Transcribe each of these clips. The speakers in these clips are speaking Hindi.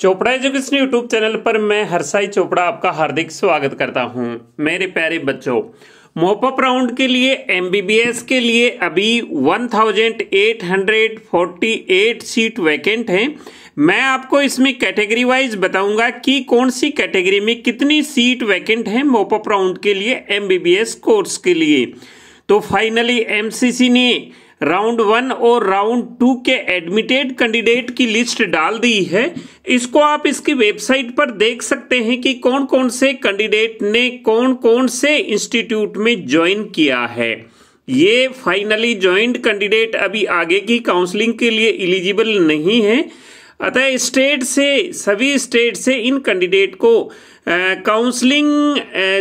चोपड़ा एजुकेशन यूट्यूब चैनल पर मैं हरसाई चोपड़ा आपका हार्दिक स्वागत करता हूं मेरे प्यारे बच्चों मोपअप राउंड के लिए एमबीबीएस के लिए अभी 1848 सीट वैकेंट हैं मैं आपको इसमें कैटेगरी वाइज बताऊंगा कि कौन सी कैटेगरी में कितनी सीट वैकेंट है मोपअप राउंड के लिए एमबीबीएस कोर्स के लिए तो फाइनली एमसीसी ने राउंड वन और राउंड टू के एडमिटेड कैंडिडेट की लिस्ट डाल दी है इसको आप इसकी वेबसाइट पर देख सकते हैं कि कौन कौन से कैंडिडेट ने कौन कौन से इंस्टीट्यूट में ज्वाइन किया है ये फाइनली ज्वाइंट कैंडिडेट अभी आगे की काउंसलिंग के लिए एलिजिबल नहीं है अतः स्टेट से सभी स्टेट से इन कैंडिडेट को काउंसलिंग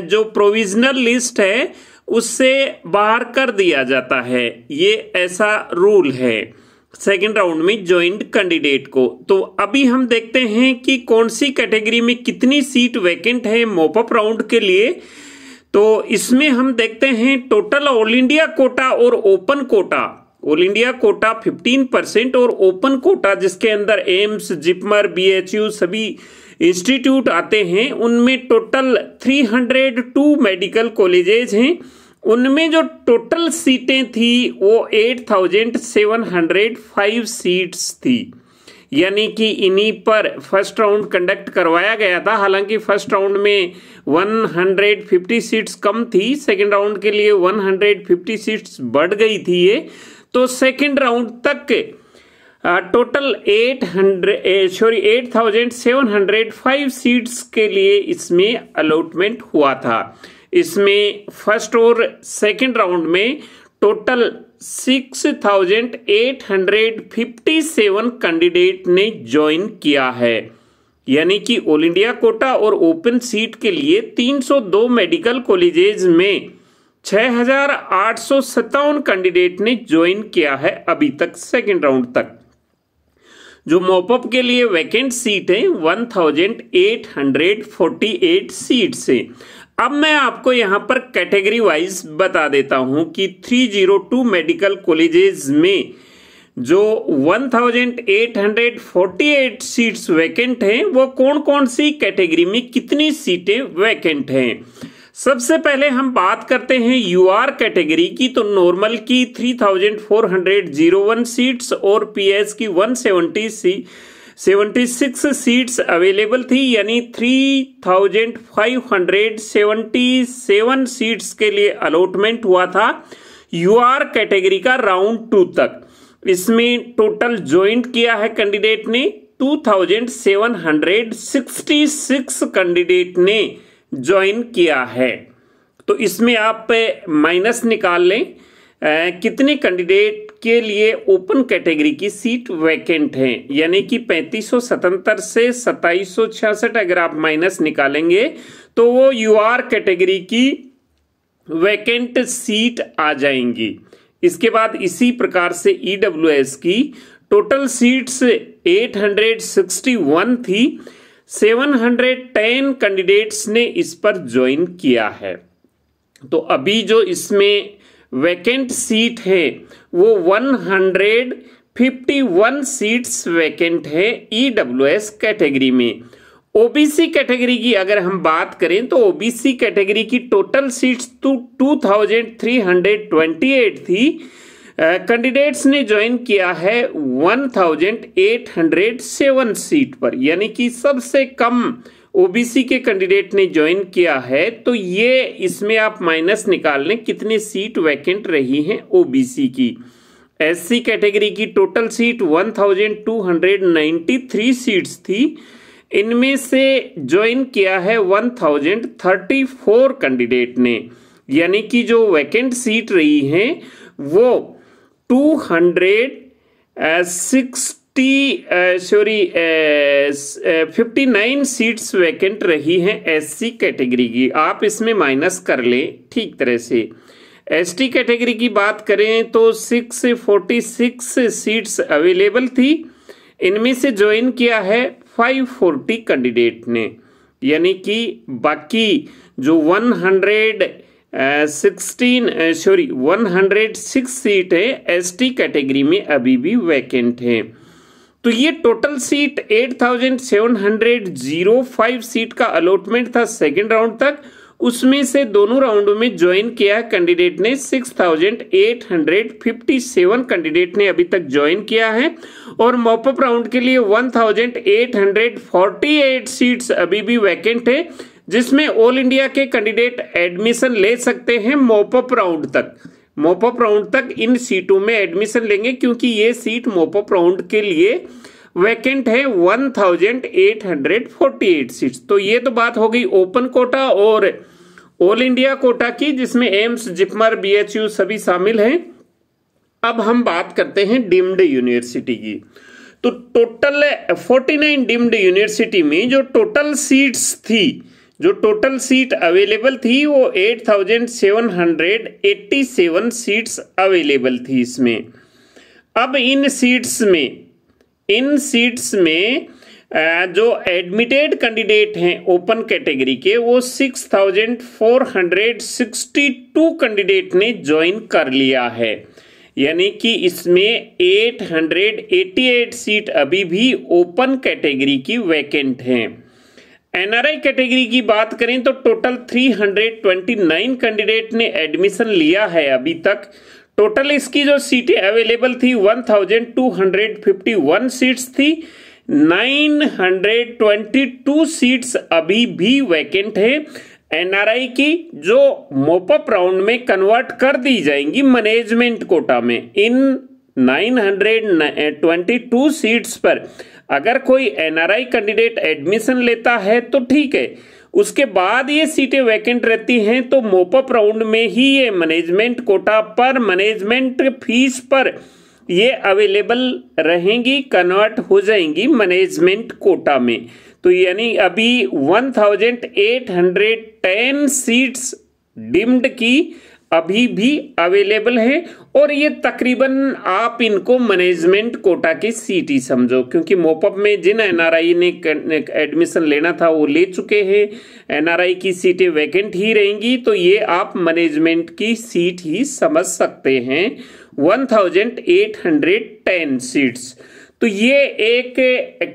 जो प्रोविजनल लिस्ट है उससे बाहर कर दिया जाता है ये ऐसा रूल है सेकेंड राउंड में ज्वाइंट कैंडिडेट को तो अभी हम देखते हैं कि कौन सी कैटेगरी में कितनी सीट वैकेंट है मोपअप राउंड के लिए तो इसमें हम देखते हैं टोटल ऑल इंडिया कोटा और open quota all India quota 15 percent और ओपन कोटा जिसके अंदर एम्स जिपमर बीएचयू सभी इंस्टीट्यूट आते हैं उनमें टोटल 302 मेडिकल कॉलेजेज हैं उनमें जो टोटल सीटें थी वो 8,705 सीट्स थी यानी कि इन्हीं पर फर्स्ट राउंड कंडक्ट करवाया गया था हालांकि फर्स्ट राउंड में 150 सीट्स कम थी सेकंड राउंड के लिए 150 सीट्स बढ़ गई थी ये तो सेकंड राउंड तक टोटल 800 सॉरी 8705 सीट्स के लिए इसमें अलॉटमेंट हुआ था इसमें फर्स्ट और सेकंड राउंड में टोटल 6,857 कैंडिडेट ने ज्वाइन किया है यानी कि ऑल इंडिया कोटा और ओपन सीट के लिए 302 मेडिकल कॉलेजेज में सत्तावन कैंडिडेट ने ज्वाइन किया है अभी तक सेकेंड राउंड तक जो मॉपअप के लिए वैकेंट सीट है 1848 सीट्स है अब मैं आपको यहां पर कैटेगरी वाइज बता देता हूं कि 302 मेडिकल कॉलेजेस में जो 1848 सीट्स वैकेंट हैं वो कौन कौन सी कैटेगरी में कितनी सीटें वैकेंट हैं सबसे पहले हम बात करते हैं यूआर कैटेगरी की तो नॉर्मल की 3401 सीट्स और पीएस की 170 सी 76 सीट्स अवेलेबल थी यानी 3577 सीट्स के लिए अलॉटमेंट हुआ था यूआर कैटेगरी का राउंड टू तक इसमें टोटल ज्वाइंट किया है कैंडिडेट ने 2766 कैंडिडेट ने ज्वाइन किया है तो इसमें आप माइनस निकाल लें आ, कितने कैंडिडेट के लिए ओपन कैटेगरी की सीट वैकेंट है यानी कि पैंतीस से सत्ताईस अगर आप माइनस निकालेंगे तो वो यूआर कैटेगरी की वैकेंट सीट आ जाएंगी इसके बाद इसी प्रकार से ईडब्ल्यूएस e की टोटल सीट्स 861 थी 710 कैंडिडेट्स ने इस पर ज्वाइन किया है तो अभी जो इसमें वैकेंट सीट है वो 151 सीट्स वैकेंट है ईडब्ल्यूएस e कैटेगरी में ओबीसी कैटेगरी की अगर हम बात करें तो ओबीसी कैटेगरी की टोटल सीट्स तो 2328 थी कैंडिडेट्स ने ज्वाइन किया है 1807 सीट पर यानी कि सबसे कम ओबीसी के कैंडिडेट ने ज्वाइन किया है तो ये इसमें आप माइनस निकाल लें कितनी सीट वैकेंट रही हैं ओबीसी की एससी कैटेगरी की टोटल सीट 1293 सीट्स थी इनमें से ज्वाइन किया है 1034 कैंडिडेट ने यानी कि जो वैकेंट सीट रही हैं वो two hundred sixty sorry fifty nine seats vacant रही हैं एससी कैटेगरी की आप इसमें माइनस कर लें ठीक तरह से एसटी कैटेगरी की बात करें तो six forty six seats available थी इनमें से ज्वाइन किया है फाइव फोर्टी कैंडिडेट ने यानी कि बाकी जो one hundred sixteen sorry one hundred six seat है एसटी कैटेगरी में अभी भी वैकेंट है तो ये total seat eight thousand seven hundred zero five seat का अलॉटमेंट था सेकेंड राउंड तक उसमें से दोनों राउंड में ज्वाइन किया कैंडिडेट ने 6,857 कैंडिडेट ने अभी तक ज्वाइन किया है और मॉपअप राउंड के लिए 1,848 सीट्स अभी भी वैकेंट है जिसमें ऑल इंडिया के कैंडिडेट एडमिशन ले सकते हैं मोपअप राउंड तक मोपअप राउंड तक इन सीटों में एडमिशन लेंगे क्योंकि ये सीट मोपअप राउंड के लिए वैकेंट है 1848 सीट्स तो ये तो बात हो गई ओपन कोटा और ऑल इंडिया कोटा की जिसमें एम्स जिपमर बीएचयू सभी शामिल हैं अब हम बात करते हैं डीम्ड यूनिवर्सिटी की तो टोटल 49 डीम्ड यूनिवर्सिटी में जो टोटल सीट्स थी जो टोटल सीट अवेलेबल थी वो 8,787 सीट्स अवेलेबल थी इसमें अब इन सीट्स में इन सीट्स में जो एडमिटेड कैंडिडेट हैं ओपन कैटेगरी के वो 6,462 कैंडिडेट ने ज्वाइन कर लिया है यानी कि इसमें 888 सीट अभी भी ओपन कैटेगरी की वैकेंट हैं एनआरआई कैटेगरी की बात करें तो टोटल 329 कैंडिडेट ने एडमिशन लिया है अभी तक टोटल इसकी जो सीटें अवेलेबल थी 1251 सीट्स थी 922 सीट्स अभी भी वैकेंट है एनआरआई की जो मोपअप राउंड में कन्वर्ट कर दी जाएंगी मैनेजमेंट कोटा में इन 922 सीट्स पर अगर कोई एनआरआई कैंडिडेट एडमिशन लेता है तो ठीक है उसके बाद ये सीटें वैकेंट रहती हैं तो मोपअप राउंड में ही ये मैनेजमेंट कोटा पर मैनेजमेंट फीस पर ये अवेलेबल रहेंगी कन्वर्ट हो जाएंगी मैनेजमेंट कोटा में तो यानी अभी 1810 सीट्स डिम्ड की अभी भी अवेलेबल हैं और ये तकरीबन आप इनको मैनेजमेंट कोटा की सीट ही समझो क्योंकि मोपअप में जिन एनआरआई ने एडमिशन लेना था वो ले चुके हैं एनआरआई की सीटें वैकेंट ही रहेंगी तो ये आप मैनेजमेंट की सीट ही समझ सकते हैं one thousand eight hundred ten seats तो ये एक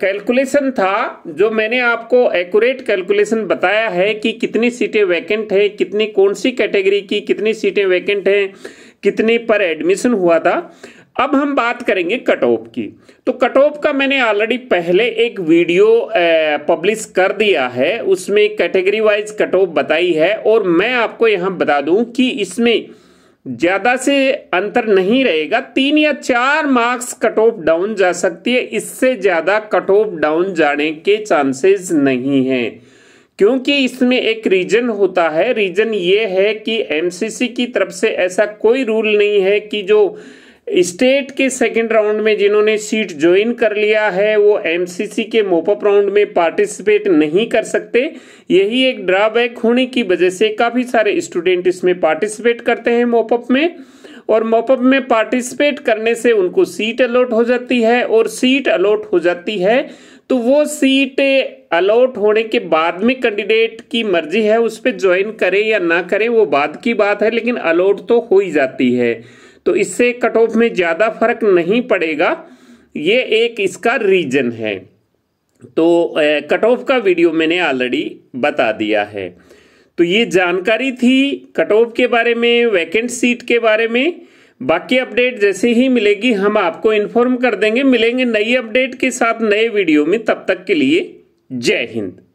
कैलकुलेशन था जो मैंने आपको एक्यूरेट कैलकुलेशन बताया है कि कितनी सीटें वैकेंट है कितनी कौन सी कैटेगरी की कितनी सीटें वैकेंट हैं कितनी पर एडमिशन हुआ था अब हम बात करेंगे कट ऑफ की तो कट ऑफ का मैंने ऑलरेडी पहले एक वीडियो पब्लिश कर दिया है उसमें कैटेगरी वाइज कट ऑफ बताई है और मैं आपको यहां बता दूं कि इसमें ज़्यादा से अंतर नहीं रहेगा तीन या चार मार्क्स कट ऑफ डाउन जा सकती है इससे ज़्यादा कट ऑफ डाउन जाने के चांसेस नहीं हैं क्योंकि इसमें एक रीज़न होता है रीज़न ये है कि एमसीसी की तरफ से ऐसा कोई रूल नहीं है कि जो स्टेट के सेकेंड राउंड में जिन्होंने सीट ज्वाइन कर लिया है वो एमसीसी के मोपअप राउंड में पार्टिसिपेट नहीं कर सकते यही एक ड्रॉबैक होने की वजह से काफ़ी सारे स्टूडेंट इसमें पार्टिसिपेट करते हैं मोपअप में और मोपअप में पार्टिसिपेट करने से उनको सीट अलॉट हो जाती है और सीट अलॉट हो जाती है तो वो सीट अलॉट होने के बाद में कैंडिडेट की मर्जी है उस पर ज्वाइन करे या ना करे वो बाद की बात है लेकिन अलॉट तो हो ही जाती है तो इससे कट ऑफ में ज़्यादा फर्क नहीं पड़ेगा ये एक इसका रीजन है तो कट ऑफ का वीडियो मैंने ऑलरेडी बता दिया है तो ये जानकारी थी कट ऑफ के बारे में वैकेंट सीट के बारे में बाकी अपडेट जैसे ही मिलेगी हम आपको इन्फॉर्म कर देंगे मिलेंगे नई अपडेट के साथ नए वीडियो में तब तक के लिए जय हिंद